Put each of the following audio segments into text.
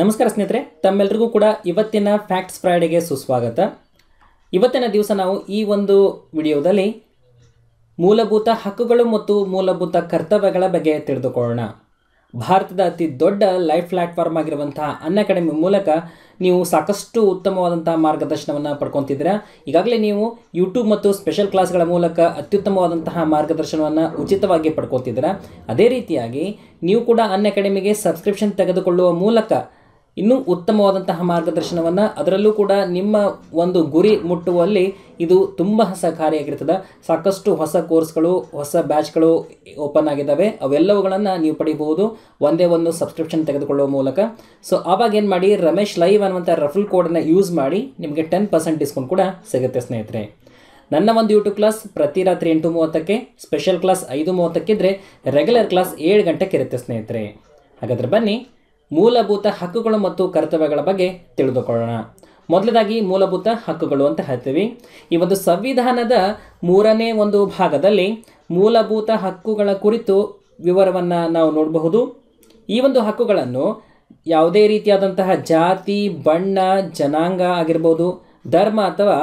ನಮಸ್ಕಾರ ಸ್ನೇಹಿತರೆ ತಮ್ಮೆಲ್ಲರಿಗೂ ಕೂಡ ಇವತ್ತಿನ ಫ್ಯಾಕ್ಟ್ಸ್ ಫ್ರೈಡೆಗೆ ಸುಸ್ವಾಗತ ಇವತ್ತಿನ ದಿವಸ ನಾವು ಈ ಒಂದು ವಿಡಿಯೋದಲ್ಲಿ ಮೂಲಭೂತ ಹಕ್ಕುಗಳು ಮತ್ತು ಮೂಲಭೂತ ಕರ್ತವ್ಯಗಳ ಬಗ್ಗೆ ತಿಳಿದುಕೊಳ್ಳೋಣ ಭಾರತದ ಅತಿ ದೊಡ್ಡ ಲೈಫ್ ಪ್ಲಾಟ್ಫಾರ್ಮ್ ಆಗಿರುವಂತಹ ಅನ್ ಅಕಾಡೆಮಿ ಮೂಲಕ ನೀವು ಸಾಕಷ್ಟು ಉತ್ತಮವಾದಂತಹ ಮಾರ್ಗದರ್ಶನವನ್ನು ಪಡ್ಕೊತಿದ್ದೀರಾ ಈಗಾಗಲೇ ನೀವು ಯೂಟ್ಯೂಬ್ ಮತ್ತು ಸ್ಪೆಷಲ್ ಕ್ಲಾಸ್ಗಳ ಮೂಲಕ ಅತ್ಯುತ್ತಮವಾದಂತಹ ಮಾರ್ಗದರ್ಶನವನ್ನು ಉಚಿತವಾಗಿ ಪಡ್ಕೊತಿದ್ದೀರಾ ಅದೇ ರೀತಿಯಾಗಿ ನೀವು ಕೂಡ ಅನ್ ಅಕಾಡೆಮಿಗೆ ಸಬ್ಸ್ಕ್ರಿಪ್ಷನ್ ತೆಗೆದುಕೊಳ್ಳುವ ಮೂಲಕ ಇನ್ನೂ ಉತ್ತಮವಾದಂತಹ ಮಾರ್ಗದರ್ಶನವನ್ನು ಅದರಲ್ಲೂ ಕೂಡ ನಿಮ್ಮ ಒಂದು ಗುರಿ ಮುಟ್ಟುವಲ್ಲಿ ಇದು ತುಂಬ ಸಹಕಾರಿಯಾಗಿರ್ತದೆ ಸಾಕಷ್ಟು ಹೊಸ ಕೋರ್ಸ್ಗಳು ಹೊಸ ಬ್ಯಾಚ್ಗಳು ಓಪನ್ ಆಗಿದ್ದಾವೆ ಅವೆಲ್ಲವುಗಳನ್ನು ನೀವು ಪಡೆಯಬಹುದು ಒಂದೇ ಒಂದು ಸಬ್ಸ್ಕ್ರಿಪ್ಷನ್ ತೆಗೆದುಕೊಳ್ಳುವ ಮೂಲಕ ಸೊ ಆವಾಗ ಏನು ಮಾಡಿ ರಮೇಶ್ ಲೈವ್ ಅನ್ನುವಂಥ ರಫಲ್ ಕೋಡನ್ನು ಯೂಸ್ ಮಾಡಿ ನಿಮಗೆ ಟೆನ್ ಪರ್ಸೆಂಟ್ ಡಿಸ್ಕೌಂಟ್ ಕೂಡ ಸಿಗುತ್ತೆ ಸ್ನೇಹಿತರೆ ನನ್ನ ಒಂದು ಯೂಟ್ಯೂಬ್ ಕ್ಲಾಸ್ ಪ್ರತಿ ರಾತ್ರಿ ಎಂಟು ಮೂವತ್ತಕ್ಕೆ ಸ್ಪೆಷಲ್ ಕ್ಲಾಸ್ ಐದು ಮೂವತ್ತಕ್ಕಿದ್ರೆ ರೆಗ್ಯುಲರ್ ಕ್ಲಾಸ್ ಏಳು ಗಂಟೆಗೆ ಇರುತ್ತೆ ಸ್ನೇಹಿತರೆ ಹಾಗಾದರೆ ಬನ್ನಿ ಮೂಲಭೂತ ಹಕ್ಕುಗಳು ಮತ್ತು ಕರ್ತವ್ಯಗಳ ಬಗ್ಗೆ ತಿಳಿದುಕೊಳ್ಳೋಣ ಮೊದಲದಾಗಿ ಮೂಲಭೂತ ಹಕ್ಕುಗಳು ಅಂತ ಹೇಳ್ತೀವಿ ಈ ಒಂದು ಸಂವಿಧಾನದ ಮೂರನೇ ಒಂದು ಭಾಗದಲ್ಲಿ ಮೂಲಭೂತ ಹಕ್ಕುಗಳ ಕುರಿತು ವಿವರವನ್ನು ನಾವು ನೋಡಬಹುದು ಈ ಒಂದು ಹಕ್ಕುಗಳನ್ನು ಯಾವುದೇ ರೀತಿಯಾದಂತಹ ಜಾತಿ ಬಣ್ಣ ಜನಾಂಗ ಆಗಿರ್ಬೋದು ಧರ್ಮ ಅಥವಾ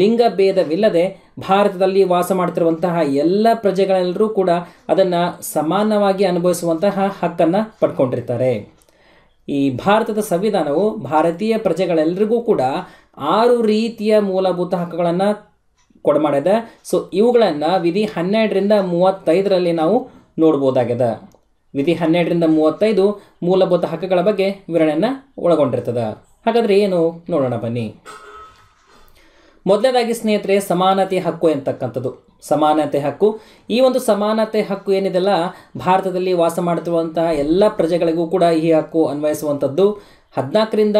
ಲಿಂಗ ಭೇದವಿಲ್ಲದೆ ಭಾರತದಲ್ಲಿ ವಾಸ ಮಾಡ್ತಿರುವಂತಹ ಎಲ್ಲ ಪ್ರಜೆಗಳೆಲ್ಲರೂ ಕೂಡ ಅದನ್ನು ಸಮಾನವಾಗಿ ಅನುಭವಿಸುವಂತಹ ಹಕ್ಕನ್ನು ಪಡ್ಕೊಂಡಿರ್ತಾರೆ ಈ ಭಾರತದ ಸಂವಿಧಾನವು ಭಾರತೀಯ ಪ್ರಜೆಗಳೆಲ್ಲರಿಗೂ ಕೂಡ ಆರು ರೀತಿಯ ಮೂಲಭೂತ ಹಕ್ಕುಗಳನ್ನು ಕೊಡಮಾಡಿದೆ ಸೊ ಇವುಗಳನ್ನು ವಿಧಿ ಹನ್ನೆರಡರಿಂದ ಮೂವತ್ತೈದರಲ್ಲಿ ನಾವು ನೋಡ್ಬೋದಾಗಿದೆ ವಿಧಿ ಹನ್ನೆರಡರಿಂದ ಮೂವತ್ತೈದು ಮೂಲಭೂತ ಹಕ್ಕುಗಳ ಬಗ್ಗೆ ವಿವರಣೆಯನ್ನು ಒಳಗೊಂಡಿರ್ತದೆ ಹಾಗಾದರೆ ಏನು ನೋಡೋಣ ಬನ್ನಿ ಮೊದಲನೇದಾಗಿ ಸ್ನೇಹಿತರೆ ಸಮಾನತೆ ಹಕ್ಕು ಎಂತಕ್ಕಂಥದ್ದು ಸಮಾನತೆ ಹಕ್ಕು ಈ ಒಂದು ಸಮಾನತೆ ಹಕ್ಕು ಏನಿದೆಲ್ಲ ಭಾರತದಲ್ಲಿ ವಾಸ ಮಾಡುತ್ತಿರುವಂತಹ ಎಲ್ಲ ಪ್ರಜೆಗಳಿಗೂ ಕೂಡ ಈ ಹಕ್ಕು ಅನ್ವಯಿಸುವಂಥದ್ದು ಹದಿನಾಲ್ಕರಿಂದ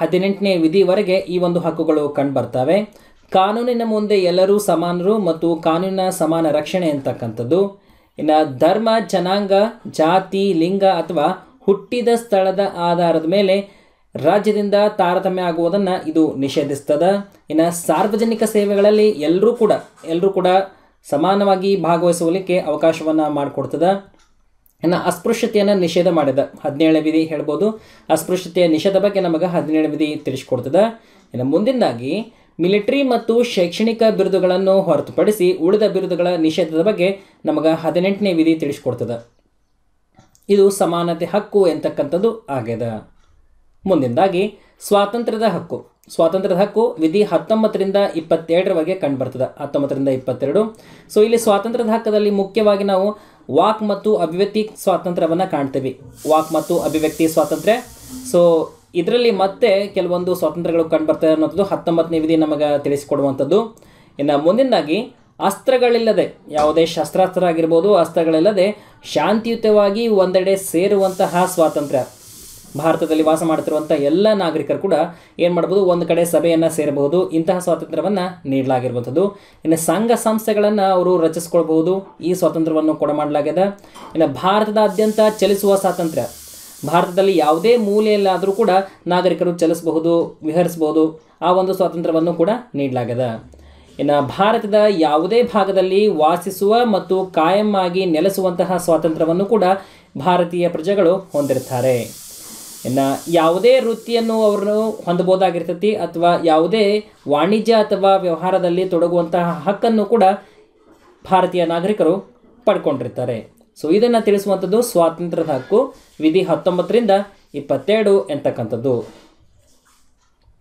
ಹದಿನೆಂಟನೇ ವಿಧಿವರೆಗೆ ಈ ಒಂದು ಹಕ್ಕುಗಳು ಕಂಡುಬರ್ತವೆ ಕಾನೂನಿನ ಮುಂದೆ ಎಲ್ಲರೂ ಸಮಾನರು ಮತ್ತು ಕಾನೂನಿನ ಸಮಾನ ರಕ್ಷಣೆ ಅಂತಕ್ಕಂಥದ್ದು ಇನ್ನು ಧರ್ಮ ಜನಾಂಗ ಜಾತಿ ಲಿಂಗ ಅಥವಾ ಹುಟ್ಟಿದ ಸ್ಥಳದ ಆಧಾರದ ಮೇಲೆ ರಾಜ್ಯದಿಂದ ತಾರತಮ್ಯ ಆಗುವುದನ್ನು ಇದು ನಿಷೇಧಿಸ್ತದೆ ಇನ್ನು ಸಾರ್ವಜನಿಕ ಸೇವೆಗಳಲ್ಲಿ ಎಲ್ಲರೂ ಕೂಡ ಎಲ್ಲರೂ ಕೂಡ ಸಮಾನವಾಗಿ ಭಾಗವಹಿಸುವಲಿಕ್ಕೆ ಅವಕಾಶವನ್ನು ಮಾಡಿಕೊಡ್ತದೆ ಇನ್ನು ಅಸ್ಪೃಶ್ಯತೆಯನ್ನು ನಿಷೇಧ ಮಾಡಿದ ಹದಿನೇಳು ವಿಧಿ ಹೇಳ್ಬೋದು ಅಸ್ಪೃಶ್ಯತೆಯ ನಿಷೇಧ ಬಗ್ಗೆ ನಮಗೆ ಹದಿನೇಳು ವಿಧಿ ತಿಳಿಸ್ಕೊಡ್ತದೆ ಇನ್ನು ಮುಂದಿನದಾಗಿ ಮಿಲಿಟರಿ ಮತ್ತು ಶೈಕ್ಷಣಿಕ ಬಿರುದುಗಳನ್ನು ಹೊರತುಪಡಿಸಿ ಉಳಿದ ಬಿರುದುಗಳ ನಿಷೇಧದ ಬಗ್ಗೆ ನಮಗೆ ಹದಿನೆಂಟನೇ ವಿಧಿ ತಿಳಿಸ್ಕೊಡ್ತದೆ ಇದು ಸಮಾನತೆ ಹಕ್ಕು ಎಂತಕ್ಕಂಥದ್ದು ಆಗ್ಯದ ಮುಂದಿನದಾಗಿ ಸ್ವಾತಂತ್ರ್ಯದ ಹಕ್ಕು ಸ್ವಾತಂತ್ರ್ಯದ ಹಕ್ಕು ವಿಧಿ ಹತ್ತೊಂಬತ್ತರಿಂದ ಇಪ್ಪತ್ತೆರಡರವರೆಗೆ ಕಂಡು ಬರ್ತದೆ ಹತ್ತೊಂಬತ್ತರಿಂದ ಇಪ್ಪತ್ತೆರಡು ಸೊ ಇಲ್ಲಿ ಸ್ವಾತಂತ್ರ್ಯದ ಹಕ್ಕದಲ್ಲಿ ಮುಖ್ಯವಾಗಿ ನಾವು ವಾಕ್ ಮತ್ತು ಅಭಿವ್ಯಕ್ತಿ ಸ್ವಾತಂತ್ರ್ಯವನ್ನು ಕಾಣ್ತೀವಿ ವಾಕ್ ಮತ್ತು ಅಭಿವ್ಯಕ್ತಿ ಸ್ವಾತಂತ್ರ್ಯ ಸೊ ಇದರಲ್ಲಿ ಮತ್ತೆ ಕೆಲವೊಂದು ಸ್ವಾತಂತ್ರ್ಯಗಳು ಕಂಡು ಬರ್ತದೆ ಅನ್ನೋಂಥದ್ದು ಹತ್ತೊಂಬತ್ತನೇ ವಿಧಿ ನಮಗೆ ತಿಳಿಸಿಕೊಡುವಂಥದ್ದು ಇನ್ನು ಮುಂದಿನದಾಗಿ ಅಸ್ತ್ರಗಳಿಲ್ಲದೆ ಯಾವುದೇ ಶಸ್ತ್ರಾಸ್ತ್ರ ಆಗಿರ್ಬೋದು ಅಸ್ತ್ರಗಳಿಲ್ಲದೆ ಶಾಂತಿಯುತವಾಗಿ ಒಂದೆಡೆ ಸೇರುವಂತಹ ಸ್ವಾತಂತ್ರ್ಯ ಭಾರತದಲ್ಲಿ ವಾಸ ಮಾಡ್ತಿರುವಂಥ ಎಲ್ಲ ನಾಗರಿಕರು ಕೂಡ ಏನು ಮಾಡ್ಬೋದು ಒಂದು ಕಡೆ ಸಭೆಯನ್ನು ಸೇರಬಹುದು ಇಂತಹ ಸ್ವಾತಂತ್ರ್ಯವನ್ನು ನೀಡಲಾಗಿರುವಂಥದ್ದು ಇನ್ನು ಸಂಘ ಸಂಸ್ಥೆಗಳನ್ನು ಅವರು ರಚಿಸ್ಕೊಳ್ಬಹುದು ಈ ಸ್ವಾತಂತ್ರ್ಯವನ್ನು ಕೂಡ ಮಾಡಲಾಗಿದೆ ಇನ್ನು ಭಾರತದಾದ್ಯಂತ ಚಲಿಸುವ ಸ್ವಾತಂತ್ರ್ಯ ಭಾರತದಲ್ಲಿ ಯಾವುದೇ ಮೂಲೆಯಲ್ಲಾದರೂ ಕೂಡ ನಾಗರಿಕರು ಚಲಿಸಬಹುದು ವಿಹರಿಸಬಹುದು ಆ ಒಂದು ಸ್ವಾತಂತ್ರ್ಯವನ್ನು ಕೂಡ ನೀಡಲಾಗಿದೆ ಇನ್ನು ಭಾರತದ ಯಾವುದೇ ಭಾಗದಲ್ಲಿ ವಾಸಿಸುವ ಮತ್ತು ಕಾಯಂ ಆಗಿ ನೆಲೆಸುವಂತಹ ಸ್ವಾತಂತ್ರ್ಯವನ್ನು ಕೂಡ ಭಾರತೀಯ ಪ್ರಜೆಗಳು ಹೊಂದಿರ್ತಾರೆ ಇನ್ನು ಯಾವುದೇ ವೃತ್ತಿಯನ್ನು ಅವರು ಹೊಂದಬೋದಾಗಿರ್ತೈತಿ ಅಥವಾ ಯಾವುದೇ ವಾಣಿಜ್ಯ ಅಥವಾ ವ್ಯವಹಾರದಲ್ಲಿ ತೊಡಗುವಂತಹ ಹಕ್ಕನ್ನು ಕೂಡ ಭಾರತೀಯ ನಾಗರಿಕರು ಪಡ್ಕೊಂಡಿರ್ತಾರೆ ಸೊ ಇದನ್ನು ತಿಳಿಸುವಂಥದ್ದು ಸ್ವಾತಂತ್ರ್ಯದ ಹಕ್ಕು ವಿಧಿ ಹತ್ತೊಂಬತ್ತರಿಂದ ಇಪ್ಪತ್ತೆರಡು ಎಂತಕ್ಕಂಥದ್ದು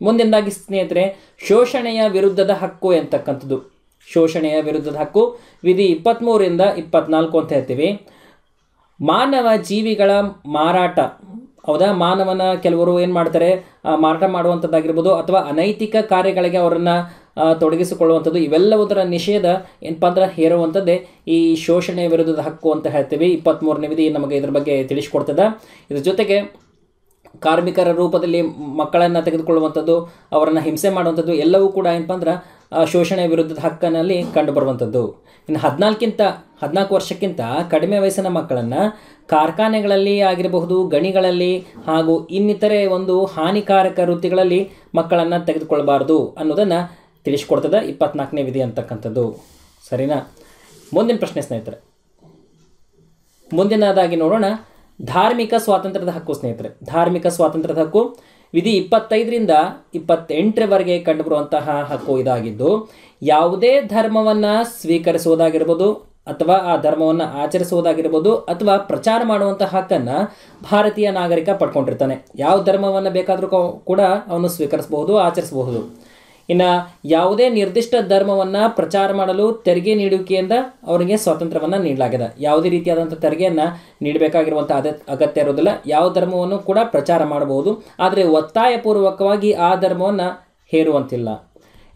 ಮುಂದಿನದಾಗಿ ಸ್ನೇಹಿತರೆ ಶೋಷಣೆಯ ವಿರುದ್ಧದ ಹಕ್ಕು ಎಂತಕ್ಕಂಥದ್ದು ಶೋಷಣೆಯ ವಿರುದ್ಧದ ಹಕ್ಕು ವಿಧಿ ಇಪ್ಪತ್ತ್ಮೂರಿಂದ ಇಪ್ಪತ್ನಾಲ್ಕು ಅಂತ ಹೇಳ್ತೀವಿ ಮಾನವ ಜೀವಿಗಳ ಮಾರಾಟ ಹೌದಾ ಮಾನವನ ಕೆಲವರು ಏನು ಮಾಡ್ತಾರೆ ಮಾರಾಟ ಮಾಡುವಂಥದ್ದಾಗಿರ್ಬೋದು ಅಥವಾ ಅನೈತಿಕ ಕಾರ್ಯಗಳಿಗೆ ಅವರನ್ನು ತೊಡಗಿಸಿಕೊಳ್ಳುವಂಥದ್ದು ಇವೆಲ್ಲವುದರ ನಿಷೇಧ ಏನಪ್ಪ ಅಂದ್ರೆ ಹೇರುವಂಥದ್ದೇ ಈ ಶೋಷಣೆ ವಿರುದ್ಧದ ಹಕ್ಕು ಅಂತ ಹೇಳ್ತೀವಿ ಇಪ್ಪತ್ತ್ಮೂರನೇ ವಿಧಿ ನಮಗೆ ಇದ್ರ ಬಗ್ಗೆ ತಿಳಿಸ್ಕೊಡ್ತದೆ ಇದ್ರ ಜೊತೆಗೆ ಕಾರ್ಮಿಕರ ರೂಪದಲ್ಲಿ ಮಕ್ಕಳನ್ನು ತೆಗೆದುಕೊಳ್ಳುವಂಥದ್ದು ಅವರನ್ನು ಹಿಂಸೆ ಮಾಡುವಂಥದ್ದು ಎಲ್ಲವೂ ಕೂಡ ಏನಪ್ಪ ಅಂದ್ರೆ ಶೋಷಣೆ ವಿರುದ್ಧದ ಹಕ್ಕನಲ್ಲಿ ಬರುವಂಥದ್ದು ಇನ್ನು ಹದಿನಾಲ್ಕಿಂತ ಹದಿನಾಲ್ಕು ವರ್ಷಕ್ಕಿಂತ ಕಡಿಮೆ ವಯಸ್ಸಿನ ಮಕ್ಕಳನ್ನು ಕಾರ್ಖಾನೆಗಳಲ್ಲಿ ಆಗಿರಬಹುದು ಗಣಿಗಳಲ್ಲಿ ಹಾಗೂ ಇನ್ನಿತರೆ ಒಂದು ಹಾನಿಕಾರಕ ವೃತ್ತಿಗಳಲ್ಲಿ ಮಕ್ಕಳನ್ನು ತೆಗೆದುಕೊಳ್ಬಾರ್ದು ಅನ್ನೋದನ್ನು ತಿಳಿಸ್ಕೊಡ್ತದೆ ಇಪ್ಪತ್ನಾಲ್ಕನೇ ವಿಧಿ ಅಂತಕ್ಕಂಥದ್ದು ಸರಿನಾ ಮುಂದಿನ ಪ್ರಶ್ನೆ ಸ್ನೇಹಿತರೆ ಮುಂದಿನದಾಗಿ ನೋಡೋಣ ಧಾರ್ಮಿಕ ಸ್ವಾತಂತ್ರ್ಯದ ಹಕ್ಕು ಸ್ನೇಹಿತರೆ ಧಾರ್ಮಿಕ ಸ್ವಾತಂತ್ರ್ಯದ ಹಕ್ಕು ವಿಧಿ ಇಪ್ಪತ್ತೈದರಿಂದ ಇಪ್ಪತ್ತೆಂಟರವರೆಗೆ ಕಂಡುಬರುವಂತಹ ಹಕ್ಕು ಇದಾಗಿದ್ದು ಯಾವುದೇ ಧರ್ಮವನ್ನು ಸ್ವೀಕರಿಸುವುದಾಗಿರ್ಬೋದು ಅಥವಾ ಆ ಧರ್ಮವನ್ನು ಆಚರಿಸುವುದಾಗಿರ್ಬೋದು ಅಥವಾ ಪ್ರಚಾರ ಮಾಡುವಂಥ ಹಕ್ಕನ್ನು ಭಾರತೀಯ ನಾಗರಿಕ ಪಡ್ಕೊಂಡಿರ್ತಾನೆ ಯಾವ ಧರ್ಮವನ್ನು ಬೇಕಾದರೂ ಕೂಡ ಅವನು ಸ್ವೀಕರಿಸಬಹುದು ಆಚರಿಸಬಹುದು ಇನ್ನು ಯಾವುದೇ ನಿರ್ದಿಷ್ಟ ಧರ್ಮವನ್ನು ಪ್ರಚಾರ ಮಾಡಲು ತೆರಿಗೆ ನೀಡುವಿಕೆಯಿಂದ ಅವರಿಗೆ ಸ್ವಾತಂತ್ರ್ಯವನ್ನು ನೀಡಲಾಗಿದೆ ಯಾವುದೇ ರೀತಿಯಾದಂಥ ತೆರಿಗೆಯನ್ನು ನೀಡಬೇಕಾಗಿರುವಂಥ ಅದ ಅಗತ್ಯ ಇರೋದಿಲ್ಲ ಯಾವ ಧರ್ಮವನ್ನು ಕೂಡ ಪ್ರಚಾರ ಮಾಡಬಹುದು ಆದರೆ ಒತ್ತಾಯಪೂರ್ವಕವಾಗಿ ಆ ಧರ್ಮವನ್ನು ಹೇರುವಂತಿಲ್ಲ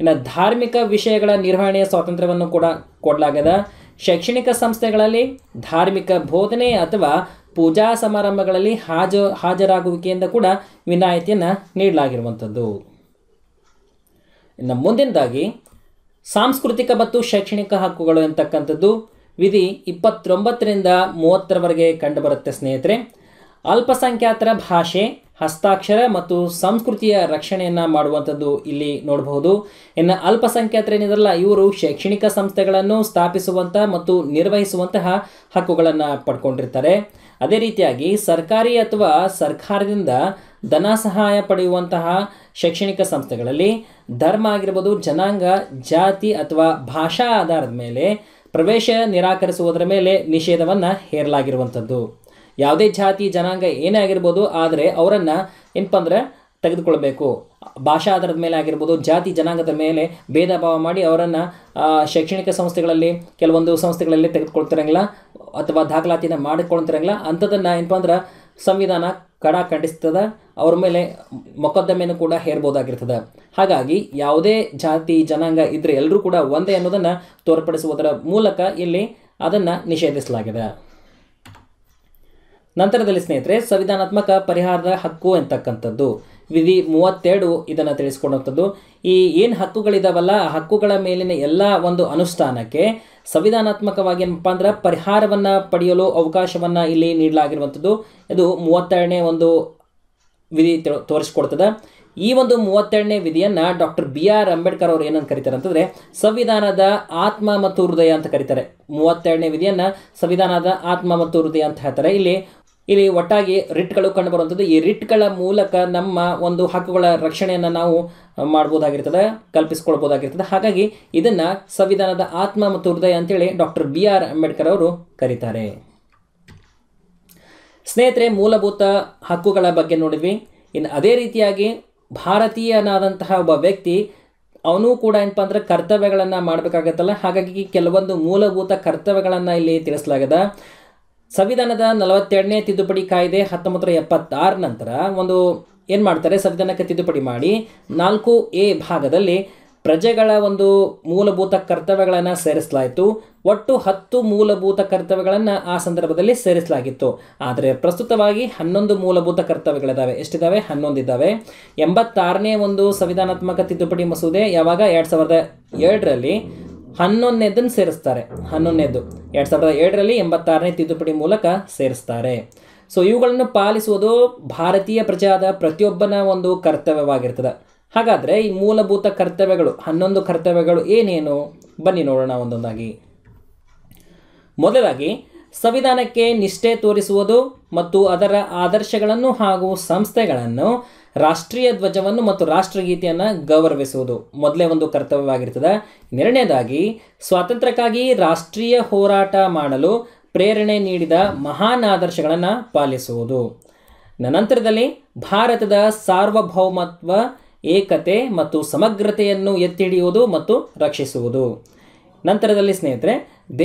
ಇನ್ನು ಧಾರ್ಮಿಕ ವಿಷಯಗಳ ನಿರ್ವಹಣೆಯ ಸ್ವಾತಂತ್ರ್ಯವನ್ನು ಕೂಡ ಕೊಡಲಾಗಿದೆ ಶೈಕ್ಷಣಿಕ ಸಂಸ್ಥೆಗಳಲ್ಲಿ ಧಾರ್ಮಿಕ ಬೋಧನೆ ಅಥವಾ ಪೂಜಾ ಸಮಾರಂಭಗಳಲ್ಲಿ ಹಾಜ ಹಾಜರಾಗುವಿಕೆಯಿಂದ ಕೂಡ ವಿನಾಯಿತಿಯನ್ನು ನೀಡಲಾಗಿರುವಂಥದ್ದು ಇನ್ನು ಮುಂದಿನದಾಗಿ ಸಾಂಸ್ಕೃತಿಕ ಮತ್ತು ಶೈಕ್ಷಣಿಕ ಹಕ್ಕುಗಳು ಎಂತಕ್ಕಂಥದ್ದು ವಿಧಿ ಇಪ್ಪತ್ತೊಂಬತ್ತರಿಂದ ಮೂವತ್ತರವರೆಗೆ ಕಂಡುಬರುತ್ತೆ ಸ್ನೇಹಿತರೆ ಅಲ್ಪಸಂಖ್ಯಾತರ ಭಾಷೆ ಹಸ್ತಾಕ್ಷರ ಮತ್ತು ಸಂಸ್ಕೃತಿಯ ರಕ್ಷಣೆಯನ್ನು ಮಾಡುವಂಥದ್ದು ಇಲ್ಲಿ ನೋಡಬಹುದು ಇನ್ನು ಅಲ್ಪಸಂಖ್ಯಾತರೇನಿದ್ರಲ್ಲ ಇವರು ಶೈಕ್ಷಣಿಕ ಸಂಸ್ಥೆಗಳನ್ನು ಸ್ಥಾಪಿಸುವಂಥ ಮತ್ತು ನಿರ್ವಹಿಸುವಂತಹ ಹಕ್ಕುಗಳನ್ನು ಪಡ್ಕೊಂಡಿರ್ತಾರೆ ಅದೇ ರೀತಿಯಾಗಿ ಸರ್ಕಾರಿ ಅಥವಾ ಸರ್ಕಾರದಿಂದ ಧನ ಸಹಾಯ ಪಡೆಯುವಂತಹ ಶೈಕ್ಷಣಿಕ ಸಂಸ್ಥೆಗಳಲ್ಲಿ ಧರ್ಮ ಆಗಿರ್ಬೋದು ಜನಾಂಗ ಜಾತಿ ಅಥವಾ ಭಾಷಾ ಆಧಾರದ ಮೇಲೆ ಪ್ರವೇಶ ನಿರಾಕರಿಸುವುದರ ಮೇಲೆ ನಿಷೇಧವನ್ನು ಹೇರಲಾಗಿರುವಂಥದ್ದು ಯಾವುದೇ ಜಾತಿ ಜನಾಂಗ ಏನೇ ಆಗಿರ್ಬೋದು ಆದರೆ ಅವರನ್ನು ಏನಪ್ಪ ಅಂದರೆ ತೆಗೆದುಕೊಳ್ಬೇಕು ಭಾಷಾ ಆಧಾರದ ಮೇಲೆ ಆಗಿರ್ಬೋದು ಜಾತಿ ಜನಾಂಗದ ಮೇಲೆ ಭೇದ ಭಾವ ಮಾಡಿ ಅವರನ್ನು ಶೈಕ್ಷಣಿಕ ಸಂಸ್ಥೆಗಳಲ್ಲಿ ಕೆಲವೊಂದು ಸಂಸ್ಥೆಗಳಲ್ಲಿ ತೆಗೆದುಕೊಳ್ತಿರಂಗಿಲ್ಲ ಅಥವಾ ದಾಖಲಾತಿನ ಮಾಡಿಕೊಳ್ತಿರಂಗಿಲ್ಲ ಅಂಥದ್ದನ್ನು ಏನಪ್ಪ ಅಂದ್ರೆ ಸಂವಿಧಾನ ಕಡ ಖಂಡಿಸ್ತದೆ ಅವ್ರ ಮೇಲೆ ಮೊಕದ್ದಮೆಯನ್ನು ಕೂಡ ಹೇರ್ಬೋದಾಗಿರ್ತದೆ ಹಾಗಾಗಿ ಯಾವುದೇ ಜಾತಿ ಜನಾಂಗ ಇದ್ದರೆ ಎಲ್ಲರೂ ಕೂಡ ಒಂದೇ ಅನ್ನೋದನ್ನು ತೋರ್ಪಡಿಸುವುದರ ಮೂಲಕ ಇಲ್ಲಿ ಅದನ್ನು ನಿಷೇಧಿಸಲಾಗಿದೆ ನಂತರದಲ್ಲಿ ಸ್ನೇಹಿತರೆ ಸಂವಿಧಾನಾತ್ಮಕ ಪರಿಹಾರದ ಹಕ್ಕು ಎಂತಕ್ಕಂಥದ್ದು ವಿಧಿ ಮೂವತ್ತೆರಡು ಇದನ್ನು ತಿಳಿಸ್ಕೊಂಡಂಥದ್ದು ಈ ಏನು ಹಕ್ಕುಗಳಿದಾವಲ್ಲ ಆ ಹಕ್ಕುಗಳ ಮೇಲಿನ ಎಲ್ಲ ಒಂದು ಅನುಷ್ಠಾನಕ್ಕೆ ಸಂವಿಧಾನಾತ್ಮಕವಾಗಿ ಏನಪ್ಪ ಅಂದ್ರೆ ಪರಿಹಾರವನ್ನು ಪಡೆಯಲು ಅವಕಾಶವನ್ನು ಇಲ್ಲಿ ನೀಡಲಾಗಿರುವಂಥದ್ದು ಇದು ಮೂವತ್ತೆರಡನೇ ಒಂದು ವಿಧಿ ತೋರಿಸ್ಕೊಡ್ತದೆ ಈ ಒಂದು ಮೂವತ್ತೆರಡನೇ ವಿಧಿಯನ್ನು ಡಾಕ್ಟರ್ ಬಿ ಆರ್ ಅಂಬೇಡ್ಕರ್ ಅವರು ಏನಂತ ಕರೀತಾರೆ ಅಂತಂದರೆ ಸಂವಿಧಾನದ ಆತ್ಮ ಮತ್ತು ಹೃದಯ ಅಂತ ಕರೀತಾರೆ ಮೂವತ್ತೆರಡನೇ ವಿಧಿಯನ್ನು ಸಂವಿಧಾನದ ಆತ್ಮ ಮತ್ತು ಹೃದಯ ಅಂತ ಹೇಳ್ತಾರೆ ಇಲ್ಲಿ ಇಲ್ಲಿ ಒಟ್ಟಾಗಿ ರಿಟ್ಗಳು ಕಂಡುಬರುವಂಥದ್ದು ಈ ರಿಟ್ಗಳ ಮೂಲಕ ನಮ್ಮ ಒಂದು ಹಕ್ಕುಗಳ ರಕ್ಷಣೆಯನ್ನು ನಾವು ಮಾಡ್ಬೋದಾಗಿರ್ತದೆ ಕಲ್ಪಿಸ್ಕೊಳ್ಬೋದಾಗಿರ್ತದೆ ಹಾಗಾಗಿ ಇದನ್ನು ಸಂವಿಧಾನದ ಆತ್ಮ ಮತ್ತು ಹೃದಯ ಅಂತೇಳಿ ಡಾಕ್ಟರ್ ಬಿ ಆರ್ ಅಂಬೇಡ್ಕರ್ ಅವರು ಕರೀತಾರೆ ಸ್ನೇಹಿತರೆ ಮೂಲಭೂತ ಹಕ್ಕುಗಳ ಬಗ್ಗೆ ನೋಡಿದ್ವಿ ಇನ್ನು ಅದೇ ರೀತಿಯಾಗಿ ಭಾರತೀಯನಾದಂತಹ ಒಬ್ಬ ವ್ಯಕ್ತಿ ಅವನು ಕೂಡ ಏನಪ್ಪ ಅಂದ್ರೆ ಕರ್ತವ್ಯಗಳನ್ನು ಮಾಡಬೇಕಾಗತ್ತಲ್ಲ ಹಾಗಾಗಿ ಕೆಲವೊಂದು ಮೂಲಭೂತ ಕರ್ತವ್ಯಗಳನ್ನು ಇಲ್ಲಿ ತಿಳಿಸಲಾಗಿದೆ ಸಂವಿಧಾನದ ನಲವತ್ತೆರಡನೇ ತಿದ್ದುಪಡಿ ಕಾಯ್ದೆ ಹತ್ತೊಂಬತ್ತು ನಂತರ ಒಂದು ಏನು ಮಾಡ್ತಾರೆ ಸಂವಿಧಾನಕ್ಕೆ ತಿದ್ದುಪಡಿ ಮಾಡಿ ನಾಲ್ಕು ಎ ಭಾಗದಲ್ಲಿ ಪ್ರಜೆಗಳ ಒಂದು ಮೂಲಭೂತ ಕರ್ತವ್ಯಗಳನ್ನು ಸೇರಿಸಲಾಯಿತು ಒಟ್ಟು ಹತ್ತು ಮೂಲಭೂತ ಕರ್ತವ್ಯಗಳನ್ನು ಆ ಸಂದರ್ಭದಲ್ಲಿ ಸೇರಿಸಲಾಗಿತ್ತು ಆದರೆ ಪ್ರಸ್ತುತವಾಗಿ ಹನ್ನೊಂದು ಮೂಲಭೂತ ಕರ್ತವ್ಯಗಳಿದ್ದಾವೆ ಎಷ್ಟಿದ್ದಾವೆ ಹನ್ನೊಂದು ಇದ್ದಾವೆ ಎಂಬತ್ತಾರನೇ ಒಂದು ಸಂವಿಧಾನಾತ್ಮಕ ತಿದ್ದುಪಡಿ ಮಸೂದೆ ಯಾವಾಗ ಎರಡು ಸಾವಿರದ ಏಳರಲ್ಲಿ ಹನ್ನೊಂದನೇದನ್ನು ಸೇರಿಸ್ತಾರೆ ಹನ್ನೊಂದನೇದು ಎರಡು ಸಾವಿರದ ಏಳರಲ್ಲಿ ಎಂಬತ್ತಾರನೇ ತಿದ್ದುಪಡಿ ಮೂಲಕ ಸೇರಿಸ್ತಾರೆ ಸೊ ಇವುಗಳನ್ನು ಪಾಲಿಸುವುದು ಭಾರತೀಯ ಪ್ರಜಾದ ಪ್ರತಿಯೊಬ್ಬನ ಒಂದು ಕರ್ತವ್ಯವಾಗಿರ್ತದೆ ಹಾಗಾದರೆ ಈ ಮೂಲಭೂತ ಕರ್ತವ್ಯಗಳು ಹನ್ನೊಂದು ಕರ್ತವ್ಯಗಳು ಏನೇನು ಬನ್ನಿ ನೋಡೋಣ ಒಂದೊಂದಾಗಿ ಮೊದಲಾಗಿ ಸಂವಿಧಾನಕ್ಕೆ ನಿಷ್ಠೆ ತೋರಿಸುವುದು ಮತ್ತು ಅದರ ಆದರ್ಶಗಳನ್ನು ಹಾಗೂ ಸಂಸ್ಥೆಗಳನ್ನು ರಾಷ್ಟ್ರೀಯ ಧ್ವಜವನ್ನು ಮತ್ತು ರಾಷ್ಟ್ರಗೀತೆಯನ್ನು ಗೌರವಿಸುವುದು ಮೊದಲೇ ಒಂದು ಕರ್ತವ್ಯವಾಗಿರ್ತದೆ ಎರಡನೇದಾಗಿ ಸ್ವಾತಂತ್ರ್ಯಕ್ಕಾಗಿ ರಾಷ್ಟ್ರೀಯ ಹೋರಾಟ ಮಾಡಲು ಪ್ರೇರಣೆ ನೀಡಿದ ಮಹಾನ್ ಆದರ್ಶಗಳನ್ನು ಪಾಲಿಸುವುದು ನಂತರದಲ್ಲಿ ಭಾರತದ ಸಾರ್ವಭೌಮತ್ವ ಏಕತೆ ಮತ್ತು ಸಮಗ್ರತೆಯನ್ನು ಎತ್ತಿಡಿಯುವುದು ಮತ್ತು ರಕ್ಷಿಸುವುದು ನಂತರದಲ್ಲಿ ಸ್ನೇಹಿತರೆ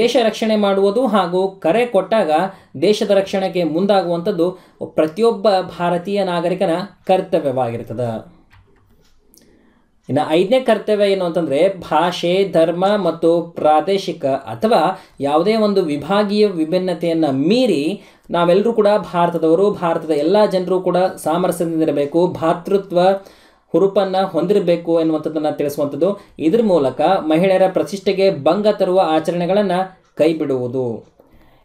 ದೇಶ ರಕ್ಷಣೆ ಮಾಡುವುದು ಹಾಗೂ ಕರೆ ಕೊಟ್ಟಾಗ ದೇಶದ ರಕ್ಷಣೆಗೆ ಮುಂದಾಗುವಂಥದ್ದು ಪ್ರತಿಯೊಬ್ಬ ಭಾರತೀಯ ನಾಗರಿಕನ ಕರ್ತವ್ಯವಾಗಿರ್ತದೆ ಇನ್ನು ಐದನೇ ಕರ್ತವ್ಯ ಏನು ಅಂತಂದರೆ ಭಾಷೆ ಧರ್ಮ ಮತ್ತು ಪ್ರಾದೇಶಿಕ ಅಥವಾ ಯಾವುದೇ ಒಂದು ವಿಭಾಗೀಯ ವಿಭಿನ್ನತೆಯನ್ನು ಮೀರಿ ನಾವೆಲ್ಲರೂ ಕೂಡ ಭಾರತದವರು ಭಾರತದ ಎಲ್ಲ ಜನರು ಕೂಡ ಸಾಮರಸ್ಯದಿಂದಿರಬೇಕು ಭಾತೃತ್ವ ಹುರುಪನ್ನು ಹೊಂದಿರಬೇಕು ಎನ್ನುವಂಥದ್ದನ್ನು ತಿಳಿಸುವಂಥದ್ದು ಇದ್ರ ಮೂಲಕ ಮಹಿಳೆಯರ ಪ್ರತಿಷ್ಠೆಗೆ ಭಂಗ ತರುವ ಆಚರಣೆಗಳನ್ನು ಕೈ ಬಿಡುವುದು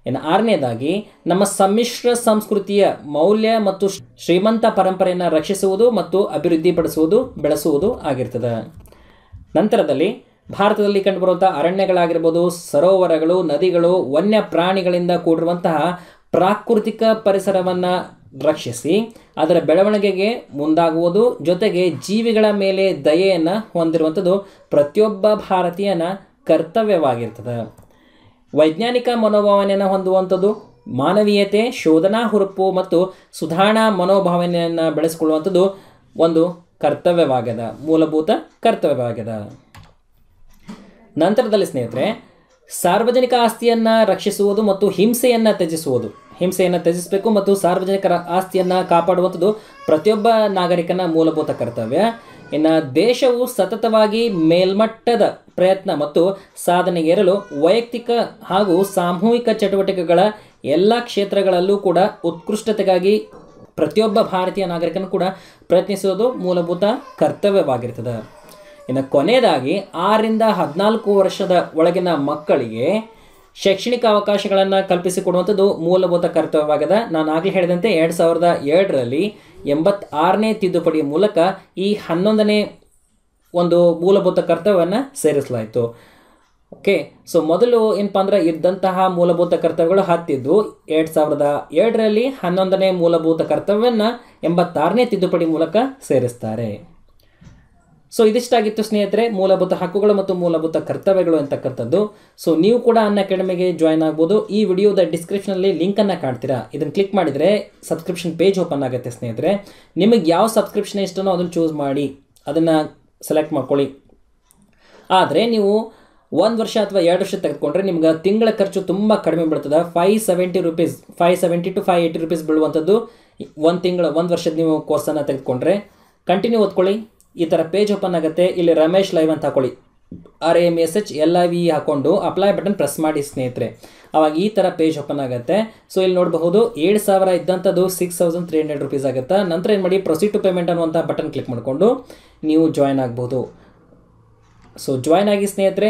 ಇನ್ನು ಆರನೇದಾಗಿ ನಮ್ಮ ಸಮ್ಮಿಶ್ರ ಸಂಸ್ಕೃತಿಯ ಮೌಲ್ಯ ಮತ್ತು ಶ್ರೀಮಂತ ಪರಂಪರೆಯನ್ನು ರಕ್ಷಿಸುವುದು ಮತ್ತು ಅಭಿವೃದ್ಧಿಪಡಿಸುವುದು ಬೆಳೆಸುವುದು ಆಗಿರ್ತದೆ ನಂತರದಲ್ಲಿ ಭಾರತದಲ್ಲಿ ಕಂಡುಬರುವಂಥ ಅರಣ್ಯಗಳಾಗಿರ್ಬೋದು ಸರೋವರಗಳು ನದಿಗಳು ವನ್ಯ ಪ್ರಾಣಿಗಳಿಂದ ಕೂಡಿರುವಂತಹ ಪ್ರಾಕೃತಿಕ ಪರಿಸರವನ್ನು ರಕ್ಷಿಸಿ ಅದರ ಬೆಳವಣಿಗೆಗೆ ಮುಂದಾಗುವುದು ಜೊತೆಗೆ ಜೀವಿಗಳ ಮೇಲೆ ದಯೆಯನ್ನು ಹೊಂದಿರುವಂಥದ್ದು ಪ್ರತಿಯೊಬ್ಬ ಭಾರತೀಯನ ಕರ್ತವ್ಯವಾಗಿರ್ತದೆ ವೈಜ್ಞಾನಿಕ ಮನೋಭಾವನೆಯನ್ನು ಹೊಂದುವಂಥದ್ದು ಮಾನವೀಯತೆ ಶೋಧನಾ ಹುರುಪು ಮತ್ತು ಸುಧಾರಣಾ ಮನೋಭಾವನೆಯನ್ನು ಬೆಳೆಸಿಕೊಳ್ಳುವಂಥದ್ದು ಒಂದು ಕರ್ತವ್ಯವಾಗ್ಯದ ಮೂಲಭೂತ ಕರ್ತವ್ಯವಾಗ್ಯದ ನಂತರದಲ್ಲಿ ಸ್ನೇಹಿತರೆ ಸಾರ್ವಜನಿಕ ಆಸ್ತಿಯನ್ನು ರಕ್ಷಿಸುವುದು ಮತ್ತು ಹಿಂಸೆಯನ್ನು ತ್ಯಜಿಸುವುದು ಹಿಂಸೆಯನ್ನು ತ್ಯಜಿಸಬೇಕು ಮತ್ತು ಸಾರ್ವಜನಿಕರ ಆಸ್ತಿಯನ್ನು ಕಾಪಾಡುವಂಥದ್ದು ಪ್ರತಿಯೊಬ್ಬ ನಾಗರಿಕನ ಮೂಲಭೂತ ಕರ್ತವ್ಯ ಇನ್ನು ದೇಶವು ಸತತವಾಗಿ ಮೇಲ್ಮಟ್ಟದ ಪ್ರಯತ್ನ ಮತ್ತು ಸಾಧನೆಗೇರಲು ವೈಯಕ್ತಿಕ ಹಾಗೂ ಸಾಮೂಹಿಕ ಚಟುವಟಿಕೆಗಳ ಎಲ್ಲ ಕ್ಷೇತ್ರಗಳಲ್ಲೂ ಕೂಡ ಉತ್ಕೃಷ್ಟತೆಗಾಗಿ ಪ್ರತಿಯೊಬ್ಬ ಭಾರತೀಯ ನಾಗರಿಕನು ಕೂಡ ಪ್ರಯತ್ನಿಸುವುದು ಮೂಲಭೂತ ಕರ್ತವ್ಯವಾಗಿರ್ತದೆ ಇನ್ನು ಕೊನೆಯದಾಗಿ ಆರರಿಂದ ಹದಿನಾಲ್ಕು ವರ್ಷದ ಒಳಗಿನ ಮಕ್ಕಳಿಗೆ ಶೈಕ್ಷಣಿಕ ಅವಕಾಶಗಳನ್ನು ಕಲ್ಪಿಸಿಕೊಡುವಂಥದ್ದು ಮೂಲಭೂತ ಕರ್ತವ್ಯವಾಗಿದೆ ನಾನು ಆಗಲೇ ಹೇಳಿದಂತೆ ಎರಡು ಸಾವಿರದ ಎರಡರಲ್ಲಿ ಎಂಬತ್ತಾರನೇ ತಿದ್ದುಪಡಿ ಮೂಲಕ ಈ ಹನ್ನೊಂದನೇ ಒಂದು ಮೂಲಭೂತ ಕರ್ತವ್ಯವನ್ನು ಸೇರಿಸಲಾಯಿತು ಓಕೆ ಸೊ ಮೊದಲು ಏನಪ್ಪ ಅಂದ್ರೆ ಇದ್ದಂತಹ ಮೂಲಭೂತ ಕರ್ತವ್ಯಗಳು ಹತ್ತಿದ್ದು ಎರಡು ಸಾವಿರದ ಏಳರಲ್ಲಿ ಹನ್ನೊಂದನೇ ಮೂಲಭೂತ ಕರ್ತವ್ಯವನ್ನು ಎಂಬತ್ತಾರನೇ ತಿದ್ದುಪಡಿ ಮೂಲಕ ಸೇರಿಸ್ತಾರೆ ಸೊ ಇದಿಷ್ಟಾಗಿತ್ತು ಸ್ನೇಹಿತರೆ ಮೂಲಭೂತ ಹಕ್ಕುಗಳು ಮತ್ತು ಮೂಲಭೂತ ಕರ್ತವ್ಯಗಳು ಅಂತಕ್ಕಂಥದ್ದು ಸೊ ನೀವು ಕೂಡ ಅನ್ನ ಅಕಾಡೆಮಿಗೆ ಜಾಯ್ನ್ ಆಗ್ಬೋದು ಈ ವಿಡಿಯೋದ ಡಿಸ್ಕ್ರಿಪ್ಷನಲ್ಲಿ ಲಿಂಕನ್ನು ಕಾಣ್ತೀರಾ ಇದನ್ನು ಕ್ಲಿಕ್ ಮಾಡಿದರೆ ಸಬ್ಸ್ಕ್ರಿಪ್ಷನ್ ಪೇಜ್ ಓಪನ್ ಆಗುತ್ತೆ ಸ್ನೇಹಿತರೆ ನಿಮಗೆ ಯಾವ ಸಬ್ಸ್ಕ್ರಿಪ್ಷನ್ ಇಷ್ಟನೋ ಅದನ್ನು ಚೂಸ್ ಮಾಡಿ ಅದನ್ನು ಸೆಲೆಕ್ಟ್ ಮಾಡ್ಕೊಳ್ಳಿ ಆದರೆ ನೀವು ಒಂದು ವರ್ಷ ಅಥವಾ ಎರಡು ವರ್ಷ ತೆಗೆದುಕೊಂಡ್ರೆ ನಿಮ್ಗೆ ತಿಂಗಳ ಖರ್ಚು ತುಂಬ ಕಡಿಮೆ ಬೀಳ್ತದೆ five seventy rupees five seventy to five eighty rupees ಬೀಳುವಂಥದ್ದು ಒಂದು ತಿಂಗಳ ಒಂದು ವರ್ಷದ ನೀವು ಕೋರ್ಸನ್ನು ತೆಗೆದುಕೊಂಡ್ರೆ ಕಂಟಿನ್ಯೂ ಓದ್ಕೊಳ್ಳಿ ಈ ಥರ ಪೇಜ್ ಓಪನ್ ಆಗುತ್ತೆ ಇಲ್ಲಿ ರಮೇಶ್ ಲೈವ್ ಅಂತ ಹಾಕೊಳ್ಳಿ R M S H L I V ಹಾಕೊಂಡು ಅಪ್ಲೈ ಬಟನ್ ಪ್ರೆಸ್ ಮಾಡಿ ಸ್ನೇಹಿತರೆ ಅವಾಗ ಈ ಥರ ಪೇಜ್ ಓಪನ್ ಆಗುತ್ತೆ ಸೊ ಇಲ್ಲಿ ನೋಡಬಹುದು ಏಳು ಸಾವಿರ ಇದ್ದಂಥದ್ದು six thousand three hundred rupees ಆಗುತ್ತೆ ನಂತರ ಏನು ಮಾಡಿ ಪ್ರೊಸೀಡ್ ಟು ಪೇಮೆಂಟ್ ಅನ್ನುವಂಥ ಬಟನ್ ಕ್ಲಿಕ್ ಮಾಡಿಕೊಂಡು ನೀವು ಜಾಯ್ನ್ ಆಗ್ಬೋದು ಸೊ ಜಾಯ್ನ್ ಆಗಿ ಸ್ನೇಹಿತರೆ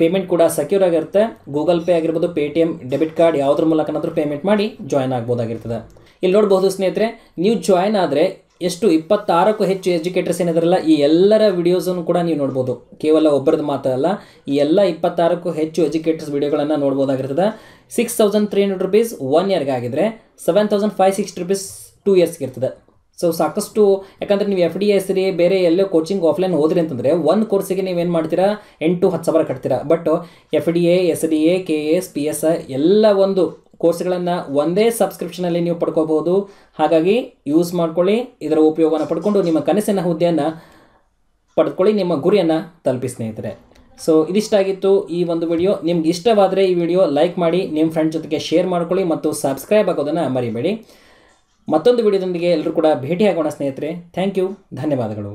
ಪೇಮೆಂಟ್ ಕೂಡ ಸೆಕ್ಯೂರ್ ಆಗಿರುತ್ತೆ ಗೂಗಲ್ ಪೇ ಆಗಿರ್ಬೋದು Paytm debit card ಯಾವುದ್ರ ಮೂಲಕನಾದರೂ ಪೇಮೆಂಟ್ ಮಾಡಿ ಜಾಯ್ನ್ ಆಗ್ಬೋದಾಗಿರ್ತದೆ ಇಲ್ಲಿ ನೋಡ್ಬೋದು ಸ್ನೇಹಿತರೆ ನೀವು ಜಾಯ್ನ್ ಆದರೆ ಎಷ್ಟು ಇಪ್ಪತ್ತಾರಕ್ಕೂ ಹೆಚ್ಚು ಎಜುಕೇಟರ್ಸ್ ಏನಿದ್ರಲ್ಲ ಈ ಎಲ್ಲರ ವಿಡಿಯೋಸನ್ನು ಕೂಡ ನೀವು ನೋಡ್ಬೋದು ಕೇವಲ ಒಬ್ಬರದ್ದು ಅಲ್ಲ ಈ ಎಲ್ಲ ಇಪ್ಪತ್ತಾರಕ್ಕೂ ಹೆಚ್ಚು ಎಜುಕೇಟರ್ಸ್ ವಿಡಿಯೋಗಳನ್ನು ನೋಡ್ಬೋದಾಗಿರ್ತದೆ six thousand three hundred rupees one ಇಯರ್ಗೆ ಆಗಿದ್ರೆ seven thousand five sixty rupees two ಇಯರ್ಸ್ಗೆ ಇರ್ತದೆ ಸೊ ಸಾಕಷ್ಟು ಯಾಕಂದರೆ ನೀವು ಎಫ್ ಡಿ ಎಸ್ ರೀ ಬೇರೆ ಎಲ್ಲೋ ಕೋಚಿಂಗ್ ಆಫ್ಲೈನ್ ಹೋದ್ರಿ ಅಂತಂದರೆ ಒಂದು ಕೋರ್ಸಿಗೆ ನೀವೇನು ಮಾಡ್ತೀರಾ ಎಂಟು ಹತ್ತು ಸಾವಿರ ಕಟ್ತೀರಾ but F D A S D A K S P S ಎಲ್ಲ ಒಂದು ಕೋರ್ಸ್ಗಳನ್ನು ಒಂದೇ ಸಬ್ಸ್ಕ್ರಿಪ್ಷನಲ್ಲಿ ನೀವು ಪಡ್ಕೋಬಹುದು ಹಾಗಾಗಿ ಯೂಸ್ ಮಾಡ್ಕೊಳ್ಳಿ ಇದರ ಉಪಯೋಗವನ್ನು ಪಡ್ಕೊಂಡು ನಿಮ್ಮ ಕನಸಿನ ಹುದ್ದೆಯನ್ನು ಪಡ್ಕೊಳ್ಳಿ ನಿಮ್ಮ ಗುರಿಯನ್ನು ತಲುಪಿ ಸ್ನೇಹಿತರೆ ಸೊ ಇದಿಷ್ಟಾಗಿತ್ತು ಈ ಒಂದು ವಿಡಿಯೋ ನಿಮ್ಗೆ ಇಷ್ಟವಾದರೆ ಈ ವಿಡಿಯೋ ಲೈಕ್ ಮಾಡಿ ನಿಮ್ಮ ಫ್ರೆಂಡ್ ಜೊತೆಗೆ ಶೇರ್ ಮಾಡ್ಕೊಳ್ಳಿ ಮತ್ತು ಸಬ್ಸ್ಕ್ರೈಬ್ ಆಗೋದನ್ನು ಮರಿಬೇಡಿ ಮತ್ತೊಂದು ವಿಡಿಯೋದೊಂದಿಗೆ ಎಲ್ಲರೂ ಕೂಡ ಭೇಟಿಯಾಗೋಣ ಸ್ನೇಹಿತರೆ ಥ್ಯಾಂಕ್ ಯು ಧನ್ಯವಾದಗಳು